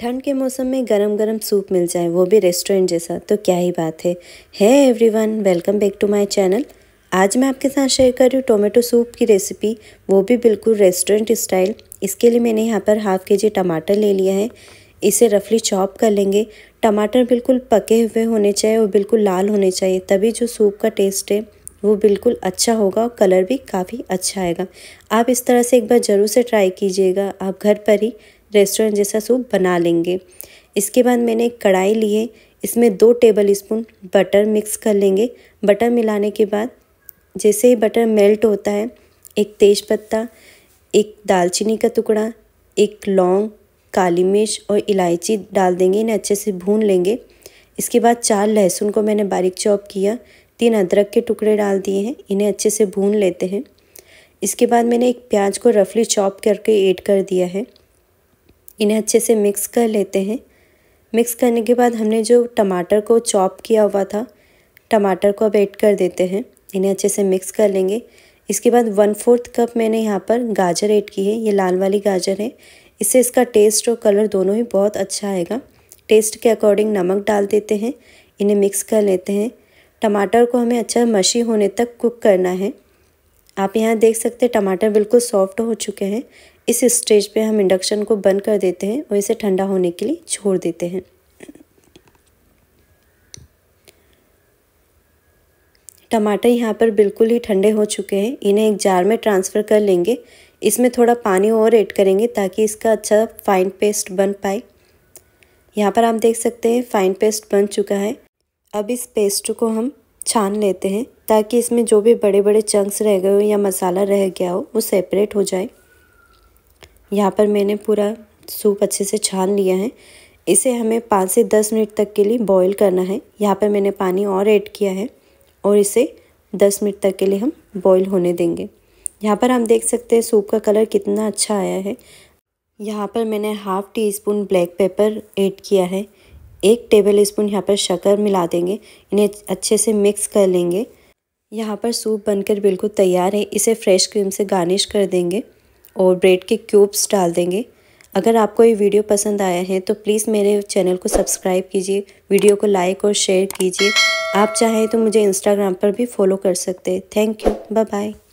ठंड के मौसम में गरम गरम सूप मिल जाए वो भी रेस्टोरेंट जैसा तो क्या ही बात है है everyone welcome back to my channel आज मैं आपके साथ शेयर कर रही हूँ टोमेटो सूप की रेसिपी वो भी बिल्कुल रेस्टोरेंट स्टाइल इसके लिए मैंने यहाँ पर हाफ़ के जी टमाटर ले लिया है इसे रफली चॉप कर लेंगे टमाटर बिल्कुल पके हुए होने चाहिए और बिल्कुल लाल होने चाहिए तभी जो सूप का टेस्ट है वो बिल्कुल अच्छा होगा और कलर भी काफ़ी अच्छा आएगा आप इस तरह से एक बार ज़रूर से ट्राई कीजिएगा आप घर पर ही रेस्टोरेंट जैसा सूप बना लेंगे इसके बाद मैंने एक कढ़ाई ली है इसमें दो टेबल स्पून बटर मिक्स कर लेंगे बटर मिलाने के बाद जैसे ही बटर मेल्ट होता है एक तेज़पत्ता एक दालचीनी का टुकड़ा एक लौंग काली मिर्च और इलायची डाल देंगे इन्हें अच्छे से भून लेंगे इसके बाद चार लहसुन को मैंने बारीक चॉप किया तीन अदरक के टुकड़े डाल दिए हैं इन्हें अच्छे से भून लेते हैं इसके बाद मैंने एक प्याज को रफली चॉप करके ऐड कर दिया है इन्हें अच्छे से मिक्स कर लेते हैं मिक्स करने के बाद हमने जो टमाटर को चॉप किया हुआ था टमाटर को अब ऐड कर देते हैं इन्हें अच्छे से मिक्स कर लेंगे इसके बाद वन फोर्थ कप मैंने यहाँ पर गाजर ऐड की है ये लाल वाली गाजर है इससे इसका टेस्ट और कलर दोनों ही बहुत अच्छा आएगा टेस्ट के अकॉर्डिंग नमक डाल देते हैं इन्हें मिक्स कर लेते हैं टमाटर को हमें अच्छा मशी होने तक कुक करना है आप यहाँ देख सकते हैं टमाटर बिल्कुल सॉफ्ट हो चुके हैं इस स्टेज पे हम इंडक्शन को बंद कर देते हैं और इसे ठंडा होने के लिए छोड़ देते हैं टमाटर यहाँ पर बिल्कुल ही ठंडे हो चुके हैं इन्हें एक जार में ट्रांसफ़र कर लेंगे इसमें थोड़ा पानी और ऐड करेंगे ताकि इसका अच्छा फाइन पेस्ट बन पाए यहाँ पर आप देख सकते हैं फाइन पेस्ट बन चुका है अब इस पेस्ट को हम छान लेते हैं ताकि इसमें जो भी बड़े बड़े चंक्स रह गए हो या मसाला रह गया हो वो सेपरेट हो जाए यहाँ पर मैंने पूरा सूप अच्छे से छान लिया है इसे हमें पाँच से दस मिनट तक के लिए बॉईल करना है यहाँ पर मैंने पानी और ऐड किया है और इसे दस मिनट तक के लिए हम बॉईल होने देंगे यहाँ पर हम देख सकते हैं सूप का कलर कितना अच्छा आया है यहाँ पर मैंने half teaspoon black pepper add किया है एक टेबल स्पून यहाँ पर शक्कर मिला देंगे इन्हें अच्छे से मिक्स कर लेंगे यहाँ पर सूप बनकर बिल्कुल तैयार है इसे फ्रेश क्रीम से गार्निश कर देंगे और ब्रेड के क्यूब्स डाल देंगे अगर आपको ये वीडियो पसंद आया है तो प्लीज़ मेरे चैनल को सब्सक्राइब कीजिए वीडियो को लाइक और शेयर कीजिए आप चाहें तो मुझे इंस्टाग्राम पर भी फॉलो कर सकते हैं थैंक यू बाय बाय